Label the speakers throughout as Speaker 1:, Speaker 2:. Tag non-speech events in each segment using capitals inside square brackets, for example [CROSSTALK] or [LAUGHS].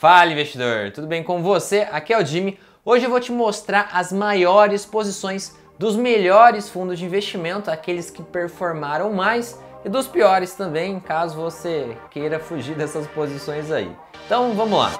Speaker 1: Fala investidor, tudo bem com você? Aqui é o Jimmy. Hoje eu vou te mostrar as maiores posições dos melhores fundos de investimento, aqueles que performaram mais e dos piores também, caso você queira fugir dessas posições aí. Então vamos lá.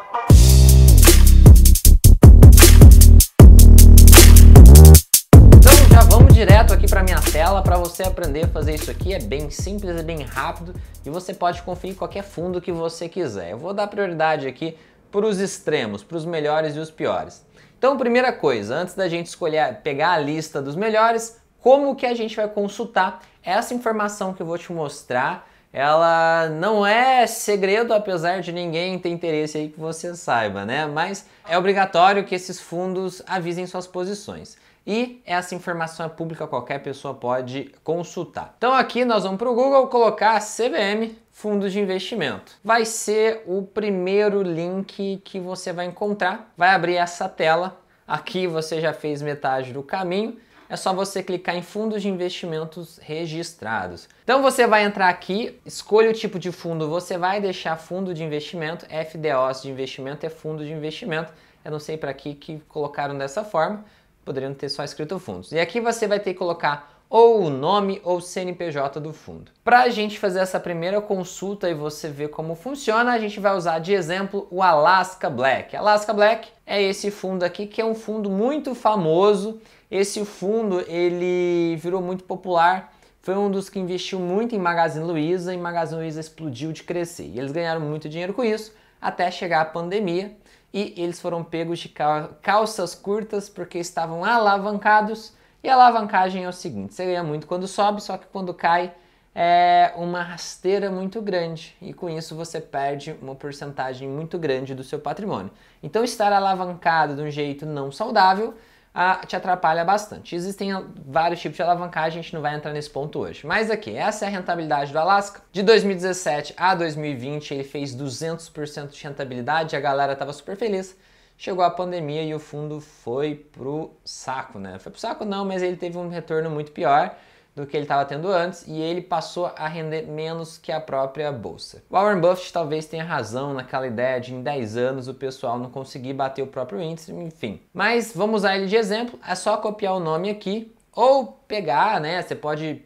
Speaker 1: direto aqui para minha tela para você aprender a fazer isso aqui. É bem simples, é bem rápido e você pode conferir qualquer fundo que você quiser. Eu vou dar prioridade aqui para os extremos, para os melhores e os piores. Então, primeira coisa, antes da gente escolher, pegar a lista dos melhores, como que a gente vai consultar essa informação que eu vou te mostrar? Ela não é segredo, apesar de ninguém ter interesse aí que você saiba, né? Mas é obrigatório que esses fundos avisem suas posições e essa informação é pública, qualquer pessoa pode consultar. Então aqui nós vamos para o Google colocar CVM, fundos de investimento. Vai ser o primeiro link que você vai encontrar. Vai abrir essa tela. Aqui você já fez metade do caminho. É só você clicar em fundos de investimentos registrados. Então você vai entrar aqui, escolha o tipo de fundo, você vai deixar fundo de investimento, FDOs de investimento é fundo de investimento. Eu não sei para que que colocaram dessa forma poderiam ter só escrito fundos. E aqui você vai ter que colocar ou o nome ou o CNPJ do fundo. Para a gente fazer essa primeira consulta e você ver como funciona, a gente vai usar de exemplo o Alaska Black. Alaska Black é esse fundo aqui que é um fundo muito famoso. Esse fundo ele virou muito popular. Foi um dos que investiu muito em Magazine Luiza e Magazine Luiza explodiu de crescer. E eles ganharam muito dinheiro com isso até chegar a pandemia e eles foram pegos de calças curtas porque estavam alavancados. E a alavancagem é o seguinte: você ganha muito quando sobe, só que quando cai é uma rasteira muito grande e com isso você perde uma porcentagem muito grande do seu patrimônio. Então, estar alavancado de um jeito não saudável a, te atrapalha bastante. Existem vários tipos de alavancagem, a gente não vai entrar nesse ponto hoje. Mas aqui, essa é a rentabilidade do Alaska. De 2017 a 2020, ele fez 200% de rentabilidade, a galera estava super feliz. Chegou a pandemia e o fundo foi pro saco, né? Foi pro saco não, mas ele teve um retorno muito pior do que ele estava tendo antes e ele passou a render menos que a própria bolsa. Warren Buffett talvez tenha razão naquela ideia de em 10 anos o pessoal não conseguir bater o próprio índice, enfim. Mas vamos usar ele de exemplo, é só copiar o nome aqui ou pegar, né? Você pode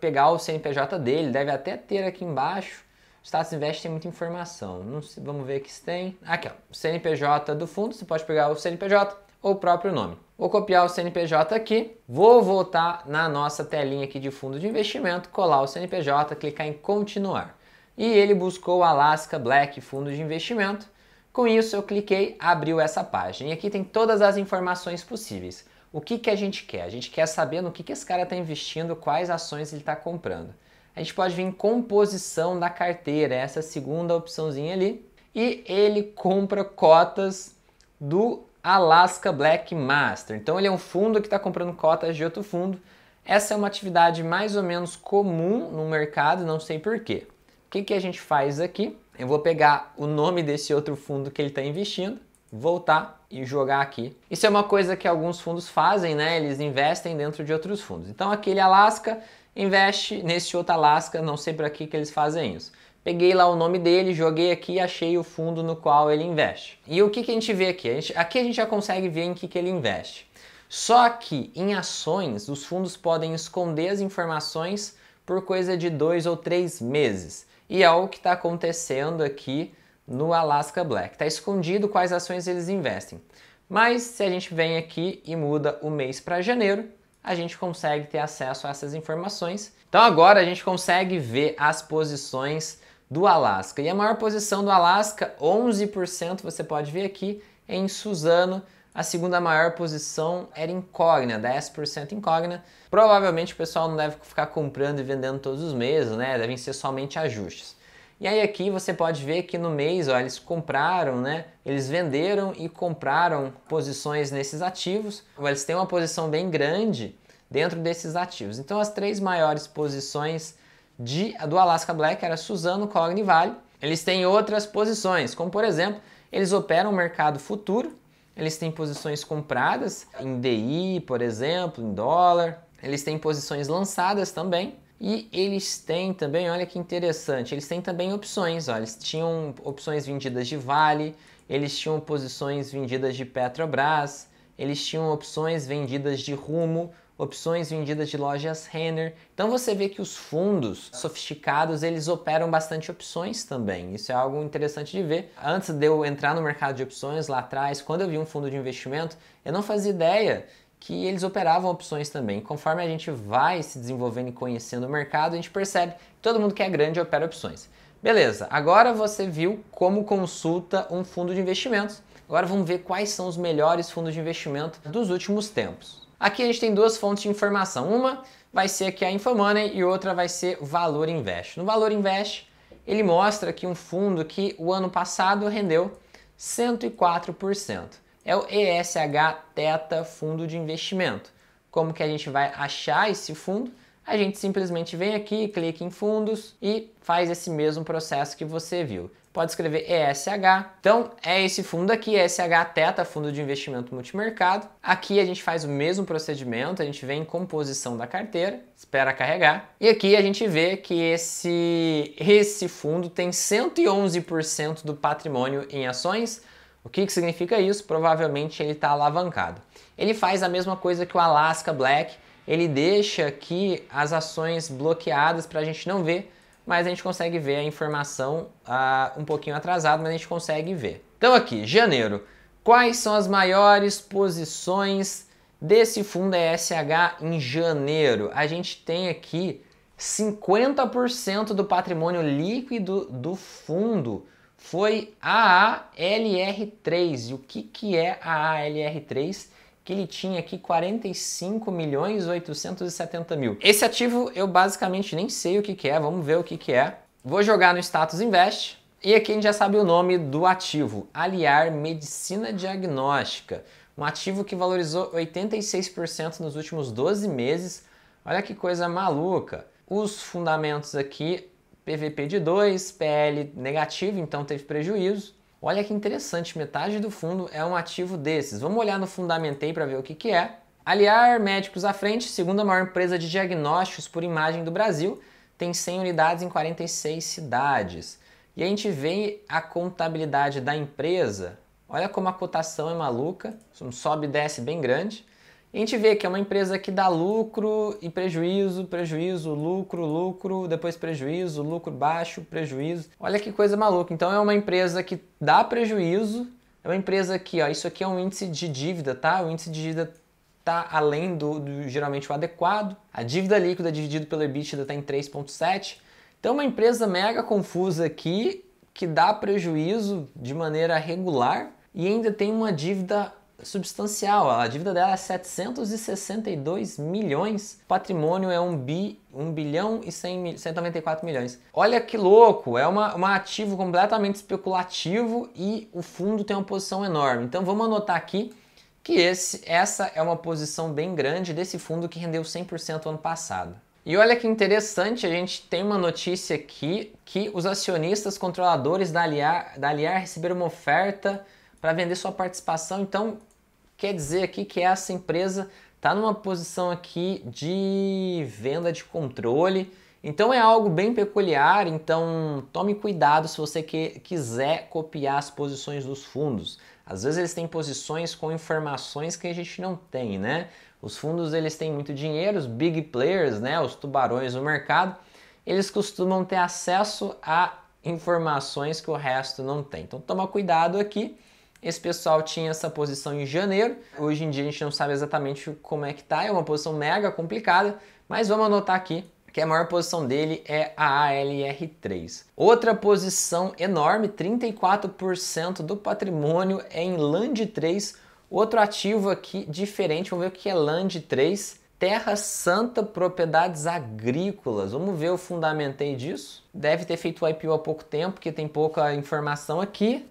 Speaker 1: pegar o CNPJ dele, deve até ter aqui embaixo. O Status Invest tem muita informação. Não sei, vamos ver o que isso tem. Aqui, ó, CNPJ do fundo, você pode pegar o CNPJ ou próprio nome. Vou copiar o CNPJ aqui, vou voltar na nossa telinha aqui de fundo de investimento, colar o CNPJ, clicar em continuar. E ele buscou o Alaska Black Fundo de Investimento. Com isso eu cliquei, abriu essa página. E aqui tem todas as informações possíveis. O que, que a gente quer? A gente quer saber no que, que esse cara está investindo, quais ações ele está comprando. A gente pode vir em composição da carteira, essa segunda opçãozinha ali. E ele compra cotas do Alaska Black Master. Então ele é um fundo que está comprando cotas de outro fundo. Essa é uma atividade mais ou menos comum no mercado, não sei porquê. O que, que a gente faz aqui? Eu vou pegar o nome desse outro fundo que ele está investindo, voltar e jogar aqui. Isso é uma coisa que alguns fundos fazem, né? Eles investem dentro de outros fundos. Então aquele Alaska investe nesse outro Alaska, não sei para que, que eles fazem isso. Peguei lá o nome dele, joguei aqui e achei o fundo no qual ele investe. E o que, que a gente vê aqui? A gente, aqui a gente já consegue ver em que, que ele investe. Só que em ações, os fundos podem esconder as informações por coisa de dois ou três meses. E é o que está acontecendo aqui no Alaska Black. Está escondido quais ações eles investem. Mas se a gente vem aqui e muda o mês para janeiro, a gente consegue ter acesso a essas informações. Então agora a gente consegue ver as posições do Alasca. E a maior posição do Alasca, 11%, você pode ver aqui, em Suzano. A segunda maior posição era em 10% em Provavelmente o pessoal não deve ficar comprando e vendendo todos os meses, né? Devem ser somente ajustes. E aí aqui você pode ver que no mês, ó, eles compraram, né? Eles venderam e compraram posições nesses ativos. Eles têm uma posição bem grande dentro desses ativos. Então as três maiores posições de, do Alaska Black era Suzano Cogni Vale. Eles têm outras posições, como por exemplo, eles operam o mercado futuro, eles têm posições compradas em DI, por exemplo, em dólar, eles têm posições lançadas também. E eles têm também, olha que interessante, eles têm também opções. Ó, eles tinham opções vendidas de Vale, eles tinham posições vendidas de Petrobras, eles tinham opções vendidas de Rumo, opções vendidas de lojas Renner. Então você vê que os fundos sofisticados, eles operam bastante opções também. Isso é algo interessante de ver. Antes de eu entrar no mercado de opções lá atrás, quando eu vi um fundo de investimento, eu não fazia ideia que eles operavam opções também. Conforme a gente vai se desenvolvendo e conhecendo o mercado, a gente percebe que todo mundo que é grande opera opções. Beleza, agora você viu como consulta um fundo de investimentos. Agora vamos ver quais são os melhores fundos de investimento dos últimos tempos. Aqui a gente tem duas fontes de informação. Uma vai ser aqui a Infomoney e outra vai ser Valor Invest. No Valor Invest, ele mostra aqui um fundo que o ano passado rendeu 104%. É o ESH Teta Fundo de Investimento. Como que a gente vai achar esse fundo? A gente simplesmente vem aqui, clica em fundos e faz esse mesmo processo que você viu pode escrever ESH. Então é esse fundo aqui, ESH Teta, Fundo de Investimento Multimercado. Aqui a gente faz o mesmo procedimento, a gente vem em composição da carteira, espera carregar. E aqui a gente vê que esse, esse fundo tem 111% do patrimônio em ações. O que, que significa isso? Provavelmente ele está alavancado. Ele faz a mesma coisa que o Alaska Black, ele deixa aqui as ações bloqueadas para a gente não ver mas a gente consegue ver a informação ah, um pouquinho atrasado mas a gente consegue ver. Então aqui, janeiro, quais são as maiores posições desse fundo ESH em janeiro? A gente tem aqui 50% do patrimônio líquido do fundo foi AALR3. E o que, que é a AALR3? que ele tinha aqui 45 milhões 870 mil. Esse ativo eu basicamente nem sei o que, que é, vamos ver o que, que é. Vou jogar no status invest e aqui a gente já sabe o nome do ativo, Aliar Medicina Diagnóstica, um ativo que valorizou 86% nos últimos 12 meses. Olha que coisa maluca. Os fundamentos aqui, PVP de 2, PL negativo, então teve prejuízo. Olha que interessante, metade do fundo é um ativo desses. Vamos olhar no Fundamentei para ver o que, que é. Aliar Médicos à frente, segunda maior empresa de diagnósticos por imagem do Brasil, tem 100 unidades em 46 cidades. E a gente vê a contabilidade da empresa. Olha como a cotação é maluca, sobe e desce bem grande a gente vê que é uma empresa que dá lucro e prejuízo, prejuízo, lucro, lucro, depois prejuízo, lucro baixo, prejuízo. Olha que coisa maluca. Então é uma empresa que dá prejuízo, é uma empresa que, ó, isso aqui é um índice de dívida, tá? O índice de dívida tá além do, do geralmente o adequado. A dívida líquida dividido pelo EBITDA tá em 3.7. Então é uma empresa mega confusa aqui que dá prejuízo de maneira regular e ainda tem uma dívida substancial. A dívida dela é 762 milhões, patrimônio é 1 bi 1 bilhão e 100, 194 milhões. Olha que louco, é uma, um ativo completamente especulativo e o fundo tem uma posição enorme. Então vamos anotar aqui que esse, essa é uma posição bem grande desse fundo que rendeu 100% ano passado. E olha que interessante, a gente tem uma notícia aqui que os acionistas controladores da Aliar, da Aliar receberam uma oferta para vender sua participação. Então, quer dizer aqui que essa empresa está numa posição aqui de venda de controle. Então é algo bem peculiar, então tome cuidado se você que, quiser copiar as posições dos fundos. Às vezes eles têm posições com informações que a gente não tem, né? Os fundos eles têm muito dinheiro, os big players, né, os tubarões do mercado, eles costumam ter acesso a informações que o resto não tem. Então toma cuidado aqui. Esse pessoal tinha essa posição em janeiro. Hoje em dia a gente não sabe exatamente como é que tá, é uma posição mega complicada, mas vamos anotar aqui que a maior posição dele é a ALR3. Outra posição enorme, 34% do patrimônio é em LAND3. Outro ativo aqui diferente, vamos ver o que é LAND3. Terra Santa Propriedades Agrícolas. Vamos ver o fundamentei disso. Deve ter feito o IPO há pouco tempo, porque tem pouca informação aqui.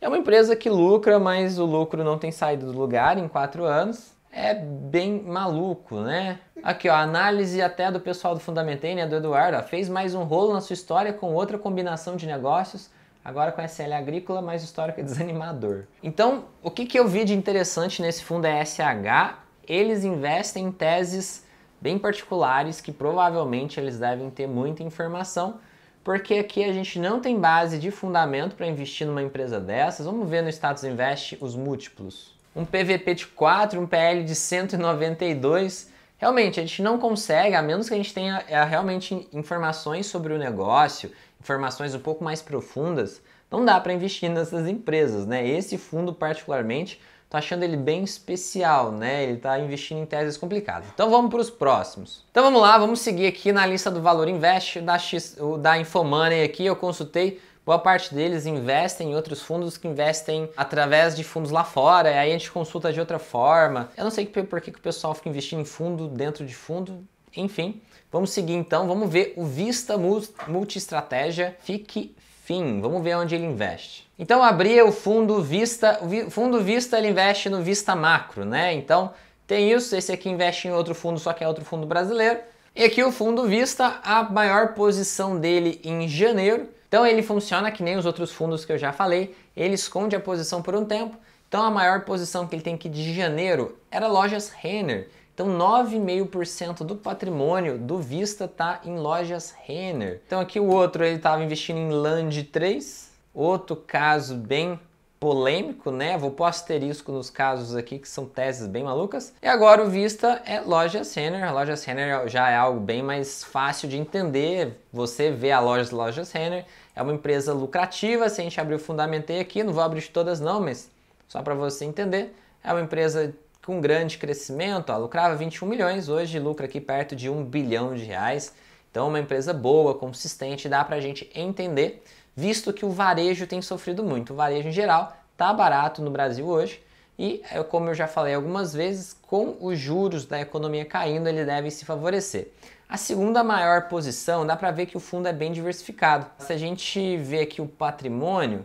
Speaker 1: É uma empresa que lucra, mas o lucro não tem saído do lugar em quatro anos. É bem maluco, né? Aqui, ó, análise até do pessoal do Fundamentei, né, do Eduardo. Ó, fez mais um rolo na sua história com outra combinação de negócios, agora com SL Agrícola, mais histórico é [LAUGHS] desanimador. Então, o que, que eu vi de interessante nesse fundo é SH? Eles investem em teses bem particulares que provavelmente eles devem ter muita informação, porque aqui a gente não tem base de fundamento para investir numa empresa dessas. Vamos ver no status invest os múltiplos. Um PVP de 4, um PL de 192. Realmente, a gente não consegue, a menos que a gente tenha eh, realmente informações sobre o negócio, informações um pouco mais profundas, não dá para investir nessas empresas, né? Esse fundo particularmente tô achando ele bem especial, né? Ele tá investindo em teses complicadas. Então vamos para os próximos. Então vamos lá, vamos seguir aqui na lista do Valor Invest, da, X, o da Infomoney aqui, eu consultei Boa parte deles investem em outros fundos que investem através de fundos lá fora, e aí a gente consulta de outra forma. Eu não sei por que, que o pessoal fica investindo em fundo dentro de fundo, enfim. Vamos seguir então, vamos ver o Vista Multi Estratégia. Fique fim. Vamos ver onde ele investe. Então abri o fundo Vista, o fundo Vista ele investe no Vista Macro, né? Então tem isso, esse aqui investe em outro fundo, só que é outro fundo brasileiro. E aqui o fundo Vista, a maior posição dele em janeiro. Então ele funciona que nem os outros fundos que eu já falei, ele esconde a posição por um tempo. Então a maior posição que ele tem aqui de janeiro era lojas Renner, então 9,5% do patrimônio do Vista tá em lojas Renner. Então aqui o outro ele estava investindo em Land 3, outro caso bem polêmico, né? Vou pôr asterisco nos casos aqui que são teses bem malucas. E agora o Vista é Lojas Renner. Lojas Renner já é algo bem mais fácil de entender. Você vê a loja Lojas Renner, é uma empresa lucrativa. Se a gente abrir o Fundamentei aqui, não vou abrir de todas não, mas só para você entender, é uma empresa com grande crescimento, ó, lucrava 21 milhões, hoje lucra aqui perto de 1 bilhão de reais. Então, é uma empresa boa, consistente, dá para a gente entender, visto que o varejo tem sofrido muito. O varejo em geral está barato no Brasil hoje e, é, como eu já falei algumas vezes, com os juros da economia caindo, ele deve se favorecer. A segunda maior posição, dá para ver que o fundo é bem diversificado. Se a gente vê aqui o patrimônio,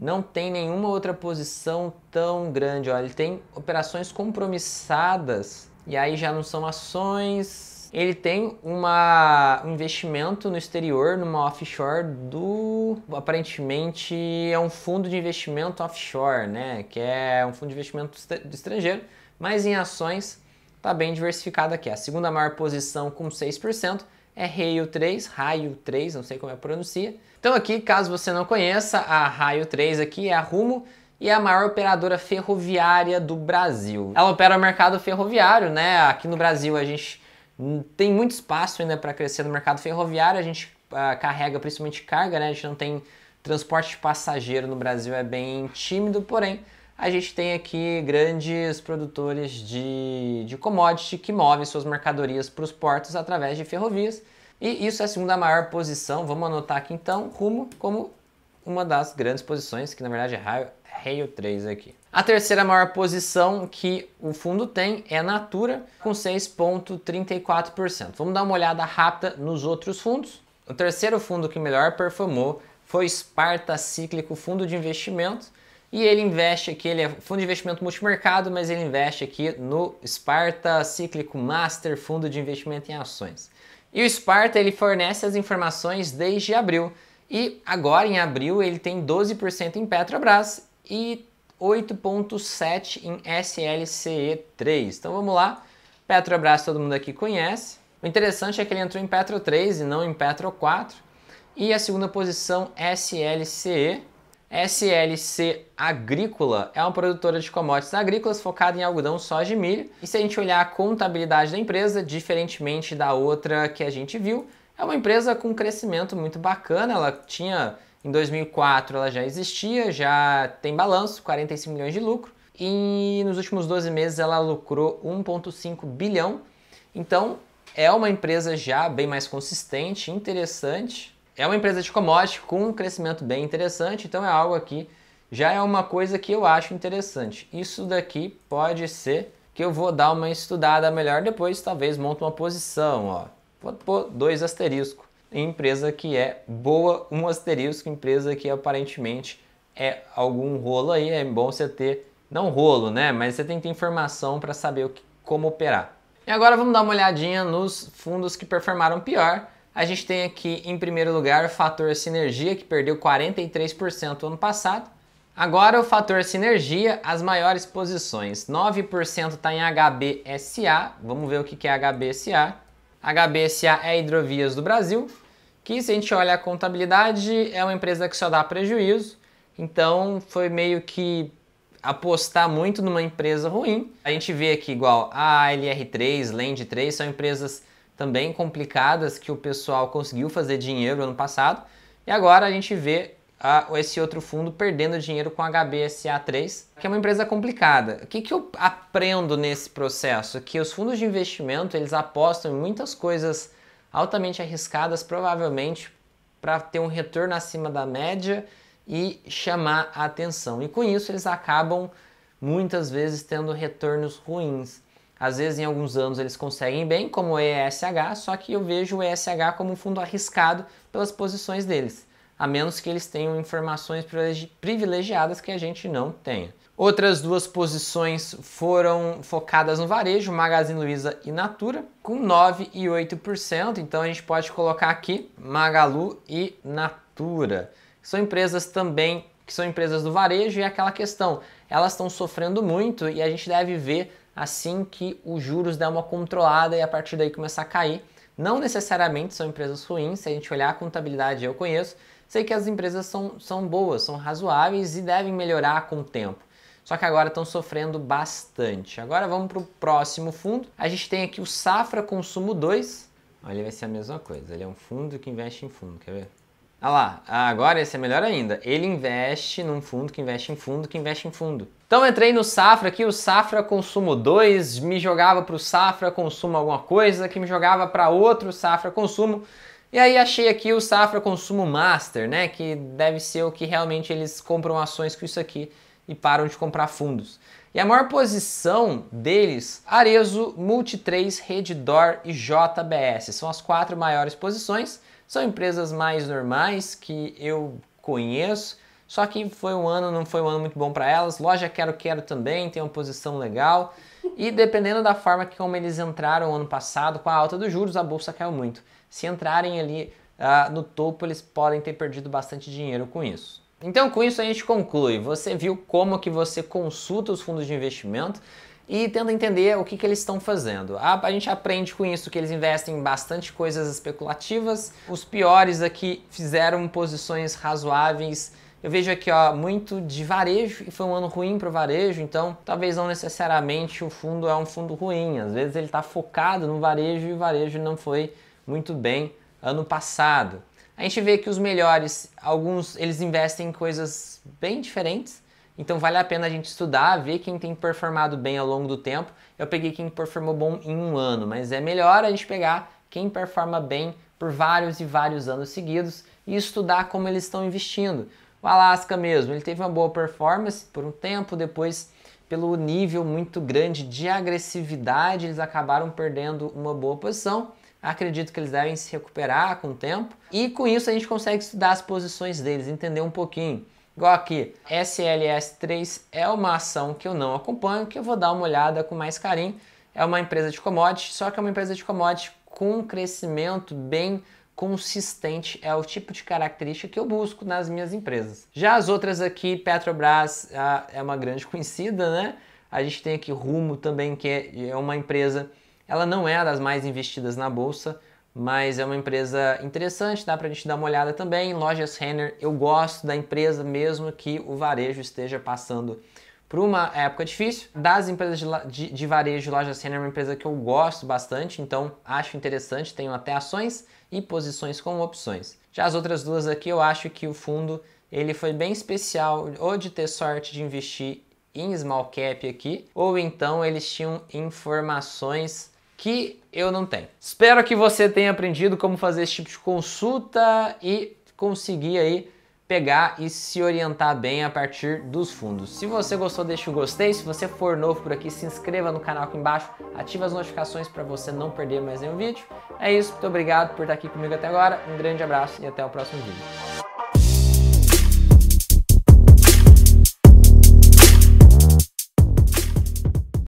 Speaker 1: não tem nenhuma outra posição tão grande. Ó. Ele tem operações compromissadas e aí já não são ações. Ele tem uma, um investimento no exterior, numa offshore do. Aparentemente é um fundo de investimento offshore, né? Que é um fundo de investimento estrangeiro, mas em ações está bem diversificado aqui. A segunda maior posição com 6% é Rail 3, Raio 3, não sei como é a pronuncia. Então aqui, caso você não conheça, a Raio 3 aqui é a Rumo e é a maior operadora ferroviária do Brasil. Ela opera o mercado ferroviário, né? Aqui no Brasil a gente tem muito espaço ainda para crescer no mercado ferroviário, a gente uh, carrega principalmente carga, né? A gente não tem transporte de passageiro no Brasil, é bem tímido, porém a gente tem aqui grandes produtores de, de commodity que movem suas mercadorias para os portos através de ferrovias. E isso é a segunda maior posição, vamos anotar aqui então, rumo como uma das grandes posições, que na verdade é raio, raio 3 aqui. A terceira maior posição que o fundo tem é a Natura, com 6,34%. Vamos dar uma olhada rápida nos outros fundos. O terceiro fundo que melhor performou foi Sparta Cíclico Fundo de investimentos e ele investe aqui, ele é fundo de investimento multimercado, mas ele investe aqui no Sparta Cíclico Master, fundo de investimento em ações. E o Sparta ele fornece as informações desde abril. E agora em abril ele tem 12% em Petrobras e 8.7 em SLCE3. Então vamos lá. Petrobras todo mundo aqui conhece. O interessante é que ele entrou em Petro 3 e não em Petro 4. E a segunda posição SLCE SLC Agrícola é uma produtora de commodities agrícolas focada em algodão, soja e milho. E se a gente olhar a contabilidade da empresa, diferentemente da outra que a gente viu, é uma empresa com um crescimento muito bacana. Ela tinha, em 2004, ela já existia, já tem balanço, 45 milhões de lucro. E nos últimos 12 meses ela lucrou 1,5 bilhão. Então é uma empresa já bem mais consistente, interessante é uma empresa de commodity com um crescimento bem interessante, então é algo aqui já é uma coisa que eu acho interessante. Isso daqui pode ser que eu vou dar uma estudada melhor depois, talvez monte uma posição, ó. Vou pôr dois asterisco. Empresa que é boa, um asterisco, empresa que aparentemente é algum rolo aí, é bom você ter não rolo, né, mas você tem que ter informação para saber que, como operar. E agora vamos dar uma olhadinha nos fundos que performaram pior. A gente tem aqui, em primeiro lugar, o fator sinergia, que perdeu 43% ano passado. Agora, o fator sinergia, as maiores posições. 9% está em HBSA. Vamos ver o que é HBSA. HBSA é Hidrovias do Brasil, que se a gente olha a contabilidade, é uma empresa que só dá prejuízo. Então, foi meio que apostar muito numa empresa ruim. A gente vê aqui igual a LR3, Land 3, são empresas também complicadas que o pessoal conseguiu fazer dinheiro ano passado. E agora a gente vê a, esse outro fundo perdendo dinheiro com a HBSA3, que é uma empresa complicada. O que, que eu aprendo nesse processo? Que os fundos de investimento eles apostam em muitas coisas altamente arriscadas, provavelmente para ter um retorno acima da média e chamar a atenção. E com isso eles acabam muitas vezes tendo retornos ruins. Às vezes, em alguns anos, eles conseguem bem, como o ESH, só que eu vejo o ESH como um fundo arriscado pelas posições deles, a menos que eles tenham informações privilegiadas que a gente não tenha. Outras duas posições foram focadas no varejo, Magazine Luiza e Natura, com 9% e 8%. Então a gente pode colocar aqui Magalu e Natura. São empresas também que são empresas do varejo e é aquela questão, elas estão sofrendo muito e a gente deve ver assim que os juros der uma controlada e a partir daí começar a cair. Não necessariamente são empresas ruins, se a gente olhar a contabilidade, eu conheço, sei que as empresas são, são boas, são razoáveis e devem melhorar com o tempo. Só que agora estão sofrendo bastante. Agora vamos para o próximo fundo. A gente tem aqui o Safra Consumo 2. Olha, vai ser a mesma coisa. Ele é um fundo que investe em fundo, quer ver? Ah lá, agora esse é melhor ainda. Ele investe num fundo que investe em fundo que investe em fundo. Então entrei no Safra aqui, o Safra Consumo 2 me jogava para o Safra Consumo alguma coisa, que me jogava para outro Safra Consumo. E aí achei aqui o Safra Consumo Master, né, que deve ser o que realmente eles compram ações com isso aqui e param de comprar fundos. E a maior posição deles, Arezo, Multi3, Redditor e JBS. São as quatro maiores posições. São empresas mais normais que eu conheço, só que foi um ano, não foi um ano muito bom para elas. Loja Quero Quero também tem uma posição legal. E dependendo da forma que como eles entraram ano passado, com a alta dos juros, a bolsa caiu muito. Se entrarem ali uh, no topo, eles podem ter perdido bastante dinheiro com isso. Então, com isso a gente conclui. Você viu como que você consulta os fundos de investimento e tenta entender o que, que eles estão fazendo. A, a gente aprende com isso que eles investem em bastante coisas especulativas. Os piores aqui fizeram posições razoáveis eu vejo aqui ó, muito de varejo e foi um ano ruim para o varejo, então talvez não necessariamente o fundo é um fundo ruim. Às vezes ele está focado no varejo e o varejo não foi muito bem ano passado. A gente vê que os melhores, alguns eles investem em coisas bem diferentes. Então vale a pena a gente estudar, ver quem tem performado bem ao longo do tempo. Eu peguei quem performou bom em um ano, mas é melhor a gente pegar quem performa bem por vários e vários anos seguidos e estudar como eles estão investindo. O Alaska mesmo, ele teve uma boa performance por um tempo, depois pelo nível muito grande de agressividade, eles acabaram perdendo uma boa posição. Acredito que eles devem se recuperar com o tempo. E com isso a gente consegue estudar as posições deles, entender um pouquinho. Igual aqui, SLS3 é uma ação que eu não acompanho, que eu vou dar uma olhada com mais carinho. É uma empresa de commodities, só que é uma empresa de commodities com um crescimento bem consistente é o tipo de característica que eu busco nas minhas empresas. Já as outras aqui, Petrobras é uma grande [LAUGHS] conhecida, né? A gente tem aqui Rumo também, que é, é uma empresa, ela não é das mais investidas na bolsa, mas é uma empresa interessante, dá para a gente dar uma olhada também. Lojas Renner, eu gosto da empresa mesmo que o varejo esteja passando por uma época difícil. Das empresas de, de, de varejo, Lojas Renner é uma empresa que eu gosto bastante, então acho interessante, tenho até ações e posições com opções. Já as outras duas aqui, eu acho que o fundo ele foi bem especial, ou de ter sorte de investir em small cap aqui, ou então eles tinham informações que eu não tenho. Espero que você tenha aprendido como fazer esse tipo de consulta e conseguir aí pegar e se orientar bem a partir dos fundos. Se você gostou, deixa o gostei. Se você for novo por aqui, se inscreva no canal aqui embaixo, ative as notificações para você não perder mais nenhum vídeo. É isso, muito obrigado por estar aqui comigo até agora. Um grande abraço e até o próximo vídeo.